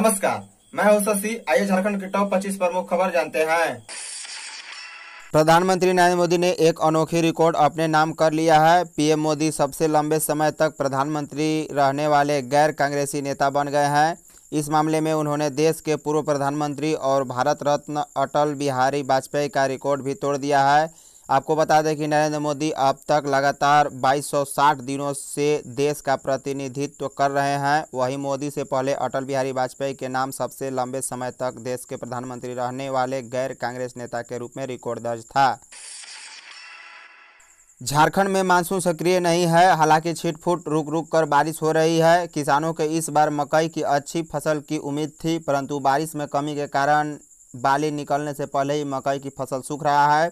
नमस्कार मैं हूं शशि आइए झारखंड के टॉप 25 प्रमुख खबर जानते हैं प्रधानमंत्री नरेंद्र मोदी ने एक अनोखी रिकॉर्ड अपने नाम कर लिया है पीएम मोदी सबसे लंबे समय तक प्रधानमंत्री रहने वाले गैर कांग्रेसी नेता बन गए हैं इस मामले में उन्होंने देश के पूर्व प्रधानमंत्री और भारत रत्न अटल बिहारी वाजपेयी का रिकॉर्ड भी तोड़ दिया है आपको बता दें कि नरेंद्र मोदी अब तक लगातार 2260 दिनों से देश का प्रतिनिधित्व कर रहे हैं वहीं मोदी से पहले अटल बिहारी वाजपेयी के नाम सबसे लंबे समय तक देश के प्रधानमंत्री रहने वाले गैर कांग्रेस नेता के रूप में रिकॉर्ड दर्ज था झारखंड में मानसून सक्रिय नहीं है हालांकि छिटफुट रुक रुक कर बारिश हो रही है किसानों के इस बार मकई की अच्छी फसल की उम्मीद थी परंतु बारिश में कमी के कारण बाली निकलने से पहले ही मकई की फसल सूख रहा है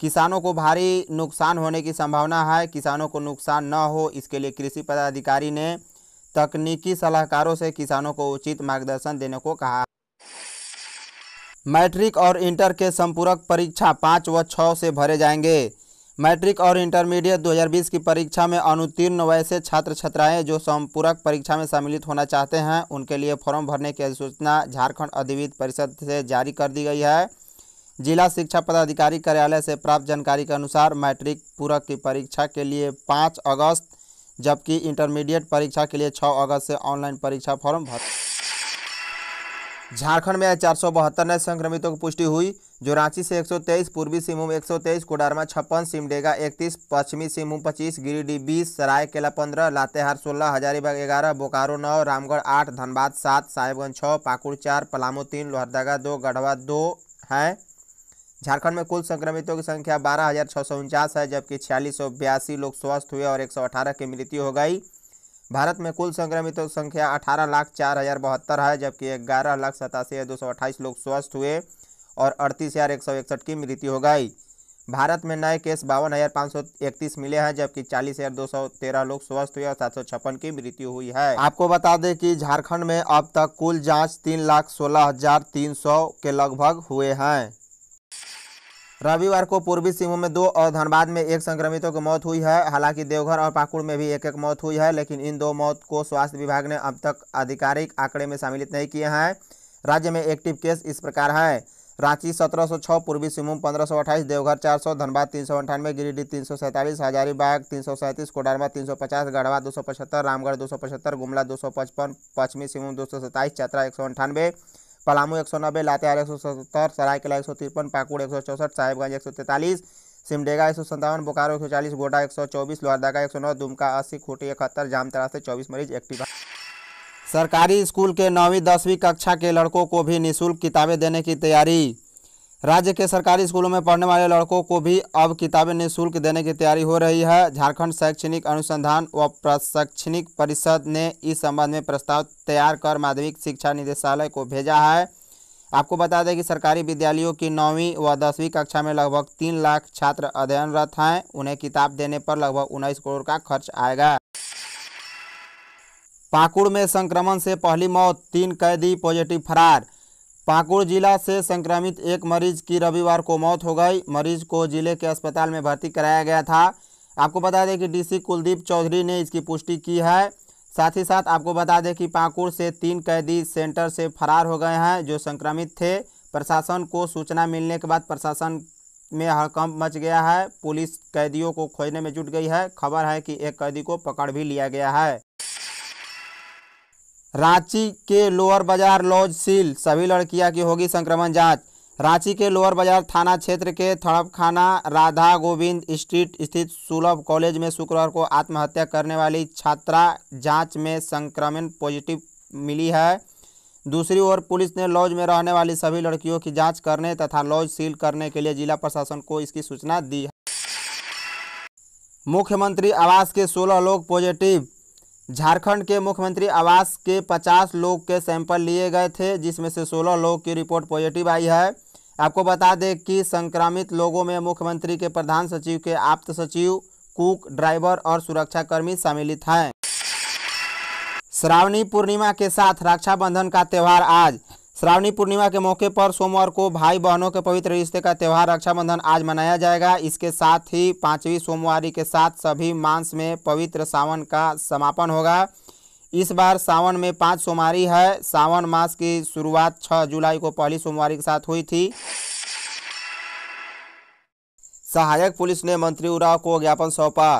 किसानों को भारी नुकसान होने की संभावना है किसानों को नुकसान न हो इसके लिए कृषि पदाधिकारी ने तकनीकी सलाहकारों से किसानों को उचित मार्गदर्शन देने को कहा मैट्रिक और इंटर के संपूरक परीक्षा पाँच व छः से भरे जाएंगे मैट्रिक और इंटरमीडिएट 2020 की परीक्षा में अनुत्तीर्ण वैसे छात्र छात्राएं जो संपूरक परीक्षा में सम्मिलित होना चाहते हैं उनके लिए फॉर्म भरने की अधिसूचना झारखंड अधिविद परिषद से जारी कर दी गई है जिला शिक्षा पदाधिकारी कार्यालय से प्राप्त जानकारी के अनुसार मैट्रिक पूरक की परीक्षा के लिए पाँच अगस्त जबकि इंटरमीडिएट परीक्षा के लिए छः अगस्त से ऑनलाइन परीक्षा फॉर्म भर झारखंड में चार सौ बहत्तर नए संक्रमितों की पुष्टि हुई जो रांची से 123, पूर्वी सिंहभूम 123, कोडारमा छप्पन सिमडेगा 31, पश्चिमी सिंहभूम 25, गिरिडीह 20, सरायकेला 15, लातेहार 16, हजारीबाग 11, बोकारो 9, रामगढ़ 8, धनबाद 7, साहेबगंज 6, पाकुड़ 4, पलामू 3, लोहरदगा 2, गढ़वा 2 हैं झारखंड में कुल संक्रमितों की संख्या बारह हज़ार छः सौ उनचास है जबकि छियालीस सौ बयासी लोग स्वस्थ हुए और एक सौ अठारह की मृत्यु हो गई भारत में कुल संक्रमितों की संख्या अठारह लाख चार हज़ार बहत्तर है जबकि ग्यारह लाख सतासी हज़ार दो सौ अट्ठाईस लोग स्वस्थ हुए और अड़तीस हज़ार एक सौ इकसठ की मृत्यु हो गई भारत में नए केस बावन हज़ार पाँच सौ इकतीस मिले हैं जबकि चालीस हज़ार दो सौ तेरह लोग स्वस्थ हुए और सात सौ छप्पन की मृत्यु हुई है आपको बता दें कि झारखंड में अब तक कुल जाँच तीन लाख सोलह हज़ार तीन सौ के लगभग हुए हैं रविवार को पूर्वी सिंहभूम में दो और धनबाद में एक संक्रमितों की मौत हुई है हालांकि देवघर और पाकुड़ में भी एक एक मौत हुई है लेकिन इन दो मौत को स्वास्थ्य विभाग ने अब तक आधिकारिक आंकड़े में सम्मिलित नहीं किए हैं राज्य में एक्टिव केस इस प्रकार है रांची 1706 पूर्वी सिंहभूम 1528 देवघर 400 धनबाद तीन सौ अंठानवे गिरिडीह तीन सौ सैंतालीस हजारीबाग तीन सौ सैंतीस कोडरमा तीन सौ पचास गढ़वा दो सौ पचहत्तर रामगढ़ दो सौ पचहत्तर गुमला दो सौ पचपन पश्चिमी सिंहभूम दो सौ सत्ताईस चतरा एक सौ पलामू एक सौ नब्बे लातेहार एक सौ सत्तर सरायकला एक सौ तिरपन पाकुड़ एक सौ चौसठ साहिबगंज एक सौ तैंतालीस सिमडेगा एक सौ संतावन बोकारो एक सौ चालीस गोडा एक सौ चौबीस लोहरदागा एक सौ नौ दुमका अस्सी खूटी इकहत्तर जामतरा से चौबीस मरीज एक्टिव सरकारी स्कूल के नौवीं दसवीं कक्षा के लड़कों को भी निःशुल्क किताबें देने की तैयारी राज्य के सरकारी स्कूलों में पढ़ने वाले लड़कों को भी अब किताबें निःशुल्क देने की तैयारी हो रही है झारखंड शैक्षणिक अनुसंधान व प्रशैक्षणिक परिषद ने इस संबंध में प्रस्ताव तैयार कर माध्यमिक शिक्षा निदेशालय को भेजा है आपको बता दें कि सरकारी विद्यालयों की नौवीं व दसवीं कक्षा में लगभग तीन लाख छात्र अध्ययनरत हैं उन्हें किताब देने पर लगभग उन्नीस करोड़ का खर्च आएगा पाकुड़ में संक्रमण से पहली मौत तीन कैदी पॉजिटिव फरार पाकुड़ जिला से संक्रमित एक मरीज की रविवार को मौत हो गई मरीज को जिले के अस्पताल में भर्ती कराया गया था आपको बता दें कि डीसी कुलदीप चौधरी ने इसकी पुष्टि की है साथ ही साथ आपको बता दें कि पाकुड़ से तीन कैदी सेंटर से फरार हो गए हैं जो संक्रमित थे प्रशासन को सूचना मिलने के बाद प्रशासन में हड़कंप मच गया है पुलिस कैदियों को खोजने में जुट गई है खबर है कि एक कैदी को पकड़ भी लिया गया है रांची के लोअर बाजार लॉज सील सभी लड़कियां की होगी संक्रमण जांच रांची के लोअर बाजार थाना क्षेत्र के थड़पखाना राधा गोविंद स्ट्रीट स्थित सुलभ कॉलेज में शुक्रवार को आत्महत्या करने वाली छात्रा जांच में संक्रमण पॉजिटिव मिली है दूसरी ओर पुलिस ने लॉज में रहने वाली सभी लड़कियों की जांच करने तथा लॉज सील करने के लिए जिला प्रशासन को इसकी सूचना दी है मुख्यमंत्री आवास के सोलह लोग पॉजिटिव झारखंड के मुख्यमंत्री आवास के 50 लोग के सैंपल लिए गए थे जिसमें से 16 लोग की रिपोर्ट पॉजिटिव आई है आपको बता दें कि संक्रमित लोगों में मुख्यमंत्री के प्रधान सचिव के आप्त सचिव कुक ड्राइवर और सुरक्षाकर्मी सम्मिलित हैं श्रावणी पूर्णिमा के साथ रक्षाबंधन का त्यौहार आज श्रावणी पूर्णिमा के मौके पर सोमवार को भाई बहनों के पवित्र रिश्ते का त्यौहार रक्षाबंधन आज मनाया जाएगा इसके साथ ही पांचवी सोमवारी के साथ सभी मांस में पवित्र सावन का समापन होगा इस बार सावन में पाँच सोमवारी है सावन मास की शुरुआत 6 जुलाई को पहली सोमवारी के साथ हुई थी सहायक पुलिस ने मंत्री उराव को ज्ञापन सौंपा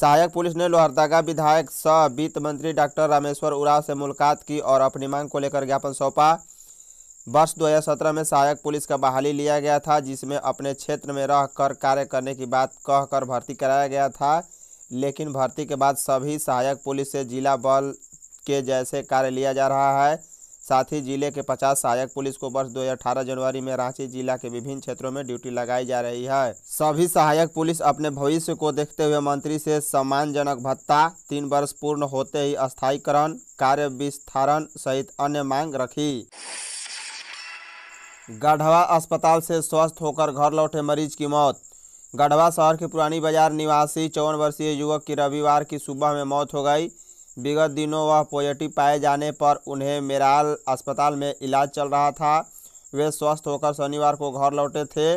सहायक पुलिस ने लोहरदगा विधायक सह वित्त मंत्री डॉक्टर रामेश्वर उराव से मुलाकात की और अपनी मांग को लेकर ज्ञापन सौंपा वर्ष 2017 में सहायक पुलिस का बहाली लिया गया था जिसमें अपने क्षेत्र में रह कर कार्य करने की बात कहकर भर्ती कराया गया था लेकिन भर्ती के बाद सभी सहायक पुलिस से जिला बल के जैसे कार्य लिया जा रहा है साथ ही जिले के 50 सहायक पुलिस को वर्ष 2018 जनवरी में रांची जिला के विभिन्न क्षेत्रों में ड्यूटी लगाई जा रही है सभी सहायक पुलिस अपने भविष्य को देखते हुए मंत्री से सम्मानजनक भत्ता तीन वर्ष पूर्ण होते ही स्थायीकरण कार्य विस्तारण सहित अन्य मांग रखी गढ़वा अस्पताल से स्वस्थ होकर घर लौटे मरीज की मौत गढ़वा शहर के पुरानी बाजार निवासी चौवन वर्षीय युवक की रविवार की सुबह में मौत हो गई विगत दिनों वह पॉजिटिव पाए जाने पर उन्हें मेराल अस्पताल में इलाज चल रहा था वे स्वस्थ होकर शनिवार को घर लौटे थे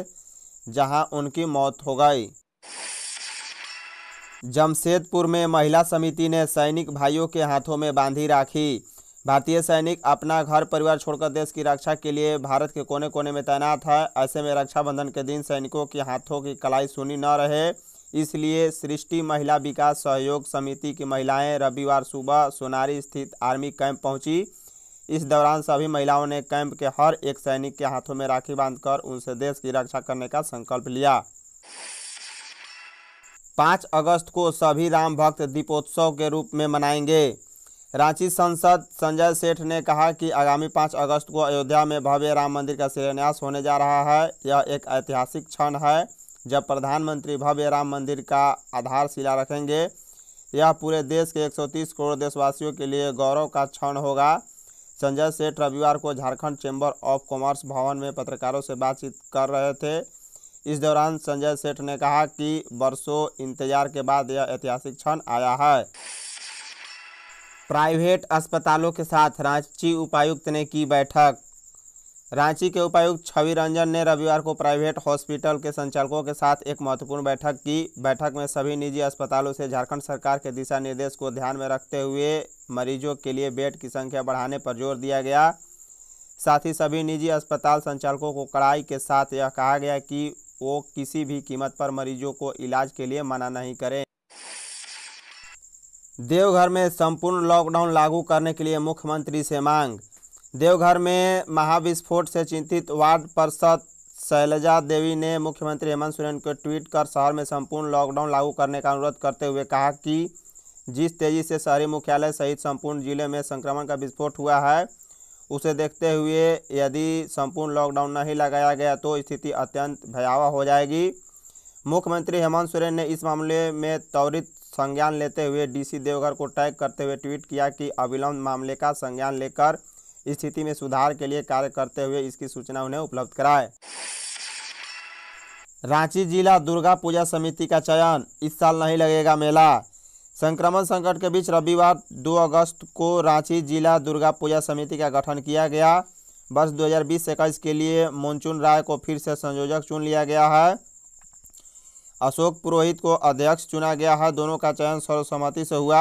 जहां उनकी मौत हो गई जमशेदपुर में महिला समिति ने सैनिक भाइयों के हाथों में बांधी राखी भारतीय सैनिक अपना घर परिवार छोड़कर देश की रक्षा के लिए भारत के कोने कोने में तैनात है ऐसे में रक्षाबंधन के दिन सैनिकों के हाथों की कलाई सुनी न रहे इसलिए सृष्टि महिला विकास सहयोग समिति की महिलाएं रविवार सुबह सोनारी स्थित आर्मी कैंप पहुंची इस दौरान सभी महिलाओं ने कैंप के हर एक सैनिक के हाथों में राखी बांधकर उनसे देश की रक्षा करने का संकल्प लिया पाँच अगस्त को सभी राम भक्त दीपोत्सव के रूप में मनाएंगे रांची सांसद संजय सेठ ने कहा कि आगामी पाँच अगस्त को अयोध्या में भव्य राम मंदिर का शिलान्यास होने जा रहा है यह एक ऐतिहासिक क्षण है जब प्रधानमंत्री भव्य राम मंदिर का आधारशिला रखेंगे यह पूरे देश के 130 करोड़ देशवासियों के लिए गौरव का क्षण होगा संजय सेठ रविवार को झारखंड चैम्बर ऑफ कॉमर्स भवन में पत्रकारों से बातचीत कर रहे थे इस दौरान संजय सेठ ने कहा कि बरसों इंतजार के बाद यह ऐतिहासिक क्षण आया है प्राइवेट अस्पतालों के साथ रांची उपायुक्त ने की बैठक रांची के उपायुक्त छवि रंजन ने रविवार को प्राइवेट हॉस्पिटल के संचालकों के साथ एक महत्वपूर्ण बैठक की बैठक में सभी निजी अस्पतालों से झारखंड सरकार के दिशा निर्देश को ध्यान में रखते हुए मरीजों के लिए बेड की संख्या बढ़ाने पर जोर दिया गया साथ ही सभी निजी अस्पताल संचालकों को कड़ाई के साथ यह कहा गया कि वो किसी भी कीमत पर मरीजों को इलाज के लिए मना नहीं करें देवघर में संपूर्ण लॉकडाउन लागू करने के लिए मुख्यमंत्री से मांग देवघर में महाविस्फोट से चिंतित वार्ड पार्षद शैलजा देवी ने मुख्यमंत्री हेमंत सोरेन को ट्वीट कर शहर में संपूर्ण लॉकडाउन लागू करने का अनुरोध करते हुए कहा कि जिस तेजी से शहरी मुख्यालय सहित संपूर्ण जिले में संक्रमण का विस्फोट हुआ है उसे देखते हुए यदि संपूर्ण लॉकडाउन नहीं लगाया गया तो स्थिति अत्यंत भयावह हो जाएगी मुख्यमंत्री हेमंत सोरेन ने इस मामले में त्वरित संज्ञान लेते हुए डीसी देवघर को टैग करते हुए ट्वीट किया कि अविलंब मामले का संज्ञान लेकर स्थिति में सुधार के लिए कार्य करते हुए इसकी सूचना उन्हें उपलब्ध कराए रांची जिला दुर्गा पूजा समिति का चयन इस साल नहीं लगेगा मेला संक्रमण संकट के बीच रविवार 2 अगस्त को रांची जिला दुर्गा पूजा समिति का गठन किया गया वर्ष दो हजार के लिए मोनचून राय को फिर से संयोजक चुन लिया गया है अशोक पुरोहित को अध्यक्ष चुना गया है दोनों का चयन सर्वसम्मति से हुआ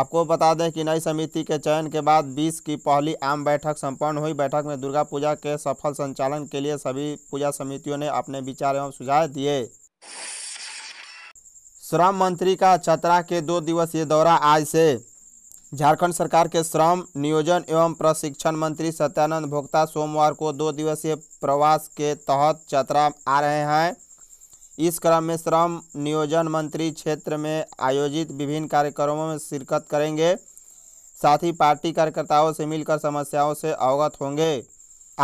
आपको बता दें कि नई समिति के चयन के बाद 20 की पहली आम बैठक संपन्न हुई बैठक में दुर्गा पूजा के सफल संचालन के लिए सभी पूजा समितियों ने अपने विचार एवं सुझाव दिए श्रम मंत्री का चतरा के दो दिवसीय दौरा आज से झारखंड सरकार के श्रम नियोजन एवं प्रशिक्षण मंत्री सत्यानंद भोक्ता सोमवार को दो दिवसीय प्रवास के तहत चतरा आ रहे हैं इस क्रम में श्रम नियोजन मंत्री क्षेत्र में आयोजित विभिन्न कार्यक्रमों में शिरकत करेंगे साथ ही पार्टी कार्यकर्ताओं से मिलकर समस्याओं से अवगत होंगे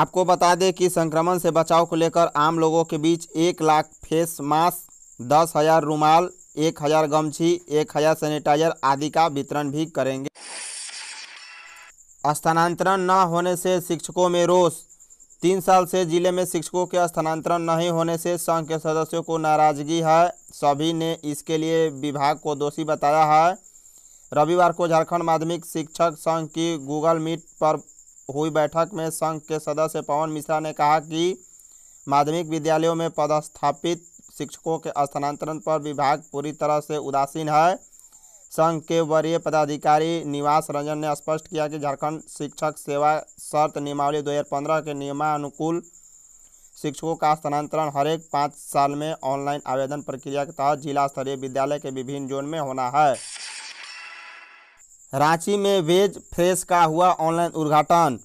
आपको बता दें कि संक्रमण से बचाव को लेकर आम लोगों के बीच एक लाख फेस मास्क दस हजार रूमाल एक हजार गमछी एक हजार सैनिटाइजर आदि का वितरण भी करेंगे स्थानांतरण न होने से शिक्षकों में रोष तीन साल से जिले में शिक्षकों के स्थानांतरण नहीं होने से संघ के सदस्यों को नाराजगी है सभी ने इसके लिए विभाग को दोषी बताया है रविवार को झारखंड माध्यमिक शिक्षक संघ की गूगल मीट पर हुई बैठक में संघ के सदस्य पवन मिश्रा ने कहा कि माध्यमिक विद्यालयों में पदस्थापित शिक्षकों के स्थानांतरण पर विभाग पूरी तरह से उदासीन है संघ के वरीय पदाधिकारी निवास रंजन ने स्पष्ट किया कि झारखंड शिक्षक सेवा शर्त नियमावली 2015 के नियमानुकूल शिक्षकों का स्थानांतरण हरेक पाँच साल में ऑनलाइन आवेदन प्रक्रिया के तहत जिला स्तरीय विद्यालय के विभिन्न जोन में होना है रांची में वेज फ्रेश का हुआ ऑनलाइन उद्घाटन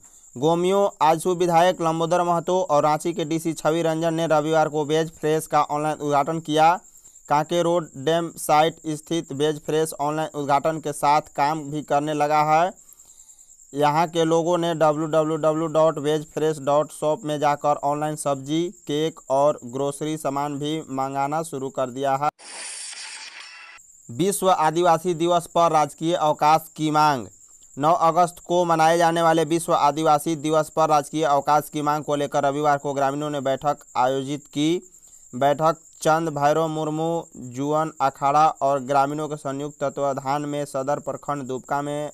गोमियो आजसू विधायक लंबोदर महतो और रांची के डीसी छवि रंजन ने रविवार को वेज फ्रेश का ऑनलाइन उद्घाटन किया कांके रोड डैम साइट स्थित वेज फ्रेश ऑनलाइन उद्घाटन के साथ काम भी करने लगा है यहाँ के लोगों ने www.vegfresh.shop में जाकर ऑनलाइन सब्जी केक और ग्रोसरी सामान भी मंगाना शुरू कर दिया है विश्व आदिवासी दिवस पर राजकीय अवकाश की मांग 9 अगस्त को मनाए जाने वाले विश्व आदिवासी दिवस पर राजकीय अवकाश की मांग को लेकर रविवार को ग्रामीणों ने बैठक आयोजित की बैठक चंद भैरव मुर्मू जुअन अखाड़ा और ग्रामीणों के संयुक्त तत्वाधान में सदर प्रखंड दुबका में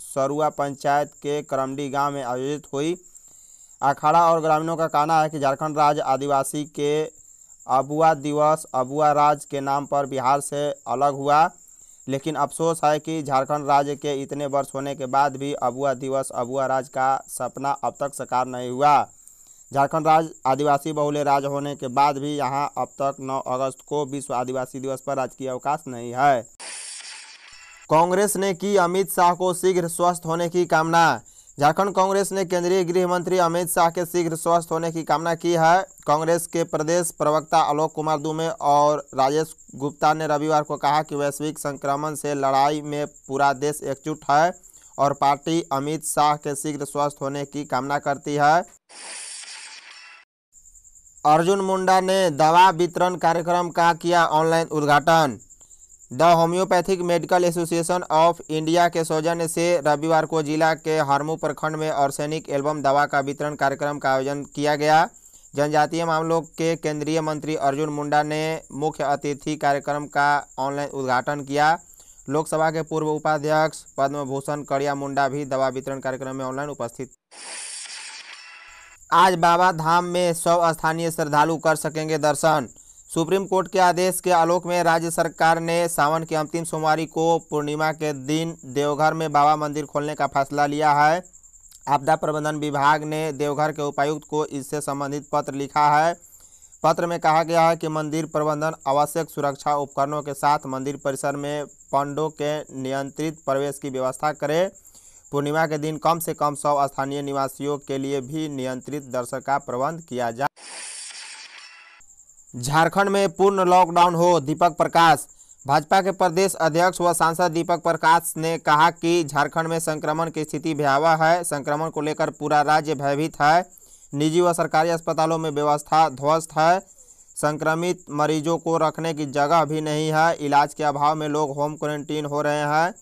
सरुआ पंचायत के करमडी गांव में आयोजित हुई अखाड़ा और ग्रामीणों का कहना है कि झारखंड राज्य आदिवासी के अबुआ दिवस अबुआ राज के नाम पर बिहार से अलग हुआ लेकिन अफसोस है कि झारखंड राज्य के इतने वर्ष होने के बाद भी अबुआ दिवस अबुआ राज का सपना अब तक साकार नहीं हुआ झारखंड राज्य आदिवासी बहुल्य राज्य होने के बाद भी यहां अब तक 9 अगस्त को विश्व आदिवासी दिवस पर राजकीय अवकाश नहीं है कांग्रेस ने की अमित शाह को शीघ्र स्वस्थ होने की कामना झारखंड कांग्रेस ने केंद्रीय गृह मंत्री अमित शाह के शीघ्र स्वस्थ होने की कामना की है कांग्रेस के प्रदेश प्रवक्ता आलोक कुमार दुमे और राजेश गुप्ता ने रविवार को कहा कि वैश्विक संक्रमण से लड़ाई में पूरा देश एकजुट है और पार्टी अमित शाह के शीघ्र स्वस्थ होने की कामना करती है अर्जुन मुंडा ने दवा वितरण कार्यक्रम का किया ऑनलाइन उद्घाटन the homeopathic medical association of India के सौजन्य से रविवार को जिला के हरमू प्रखंड में ऑर्सेनिक एल्बम दवा का वितरण कार्यक्रम का आयोजन किया गया जनजातीय मामलों के केंद्रीय मंत्री अर्जुन मुंडा ने मुख्य अतिथि कार्यक्रम का ऑनलाइन उद्घाटन किया लोकसभा के पूर्व उपाध्यक्ष पद्म भूषण कड़िया मुंडा भी दवा वितरण कार्यक्रम में ऑनलाइन उपस्थित आज बाबा धाम में सौ स्थानीय श्रद्धालु कर सकेंगे दर्शन सुप्रीम कोर्ट के आदेश के आलोक में राज्य सरकार ने सावन के अंतिम सोमवार को पूर्णिमा के दिन देवघर में बाबा मंदिर खोलने का फैसला लिया है आपदा प्रबंधन विभाग ने देवघर के उपायुक्त को इससे संबंधित पत्र लिखा है पत्र में कहा गया है कि मंदिर प्रबंधन आवश्यक सुरक्षा उपकरणों के साथ मंदिर परिसर में पंडों के नियंत्रित प्रवेश की व्यवस्था करे पूर्णिमा के दिन कम से कम सौ स्थानीय निवासियों के लिए भी नियंत्रित दर्शक का प्रबंध किया जाए झारखंड में पूर्ण लॉकडाउन हो दीपक प्रकाश भाजपा के प्रदेश अध्यक्ष व सांसद दीपक प्रकाश ने कहा कि झारखंड में संक्रमण की स्थिति भयावह है संक्रमण को लेकर पूरा राज्य भयभीत है निजी व सरकारी अस्पतालों में व्यवस्था ध्वस्त है संक्रमित मरीजों को रखने की जगह भी नहीं है इलाज के अभाव में लोग होम क्वारंटीन हो रहे हैं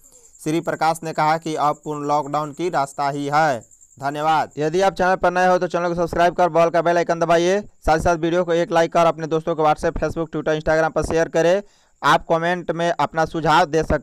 श्री प्रकाश ने कहा कि अब पूर्ण लॉकडाउन की रास्ता ही है धन्यवाद यदि आप चैनल पर नए हो तो चैनल को सब्सक्राइब कर बॉल का बेल आइकन दबाइए साथ ही साथ वीडियो को एक लाइक कर अपने दोस्तों को व्हाट्सएप फेसबुक ट्विटर इंस्टाग्राम पर शेयर करें आप कमेंट में अपना सुझाव दे सकते